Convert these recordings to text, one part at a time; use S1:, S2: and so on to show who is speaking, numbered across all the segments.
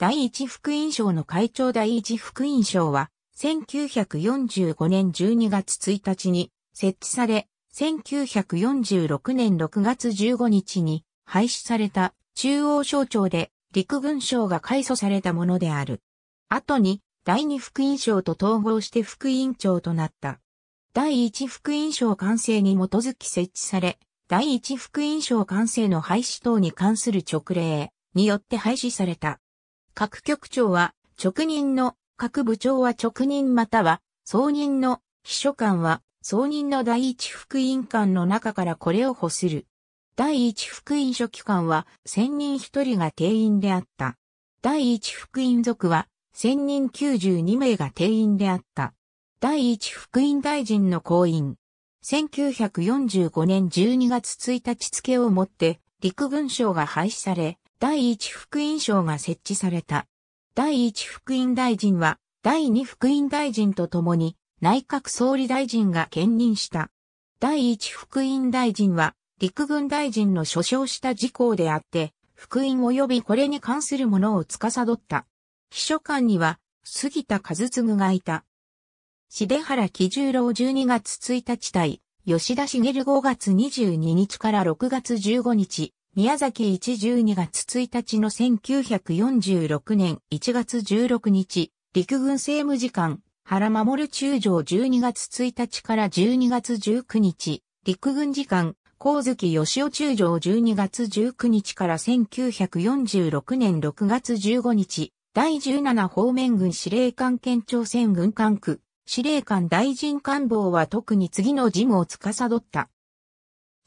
S1: 第一副院賞の会長第一副院賞は、1945年12月1日に設置され、1946年6月15日に廃止された中央省庁で陸軍省が改組されたものである。後に第二副院賞と統合して副院長となった。第一副院賞完成に基づき設置され、第一副院賞完成の廃止等に関する直令によって廃止された。各局長は直任の、各部長は直任または、総任の秘書官は、総任の第一副員官の中からこれを補する。第一副員書記官は、千人一人が定員であった。第一副員族は、千人92名が定員であった。第一副員大臣の公員。1945年12月1日付をもって、陸軍省が廃止され、第一福音省が設置された。第一福音大臣は、第二福音大臣と共に、内閣総理大臣が兼任した。第一福音大臣は、陸軍大臣の所掌した事項であって、福音及びこれに関するものを司った。秘書官には、杉田和嗣がいた。重原喜十郎12月1日対、吉田茂5月22日から6月15日、宮崎一12月1日の1946年1月16日、陸軍政務次官、原守中将12月1日から12月19日、陸軍次官、光月義雄中将12月19日から1946年6月15日、第17方面軍司令官県庁船軍管区、司令官大臣官房は特に次の事務を司った。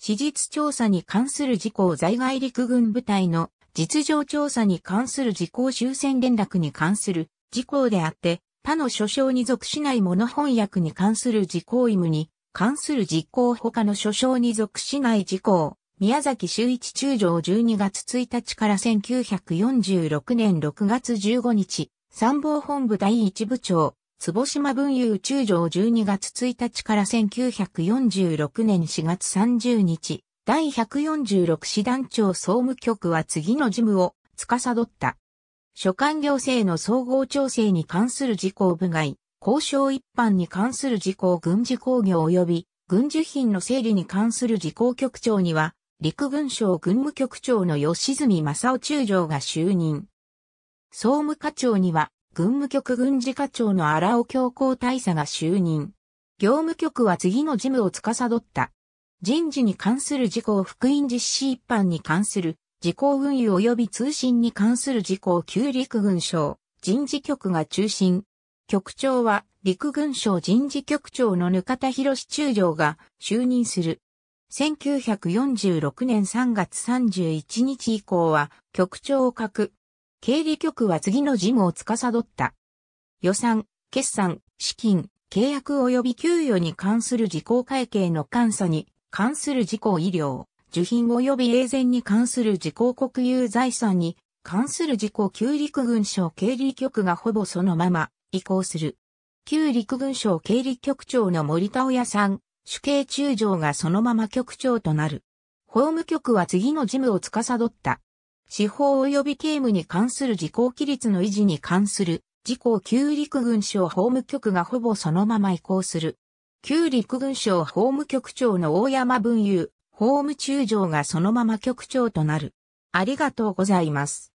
S1: 史実調査に関する事項在外陸軍部隊の実情調査に関する事項終戦連絡に関する事項であって、他の所掌に属しないの翻訳に関する事項意務に関する事項他の所掌に属しない事項、宮崎周一中将12月1日から1946年6月15日、参謀本部第一部長、坪島文遊宇宙城12月1日から1946年4月30日、第146師団長総務局は次の事務を司った。所管行政の総合調整に関する事項部外、交渉一般に関する事項軍事工業及び軍需品の整理に関する事項局長には、陸軍省軍務局長の吉住正夫中将が就任。総務課長には、軍務局軍事課長の荒尾教皇大佐が就任。業務局は次の事務を司った。人事に関する事項福音実施一般に関する事項運輸及び通信に関する事項旧陸軍省人事局が中心。局長は陸軍省人事局長のぬかたひろし中将が就任する。1946年3月31日以降は局長を書く。経理局は次の事務を司った。予算、決算、資金、契約及び給与に関する事項会計の監査に関する事項医療、受品及び永前に関する事項国有財産に関する事項旧陸軍省経理局がほぼそのまま移行する。旧陸軍省経理局長の森田親さん、主計中将がそのまま局長となる。法務局は次の事務を司った。司法及び刑務に関する時効規律の維持に関する事項旧陸軍省法務局がほぼそのまま移行する。旧陸軍省法務局長の大山文雄、法務中将がそのまま局長となる。ありがとうございます。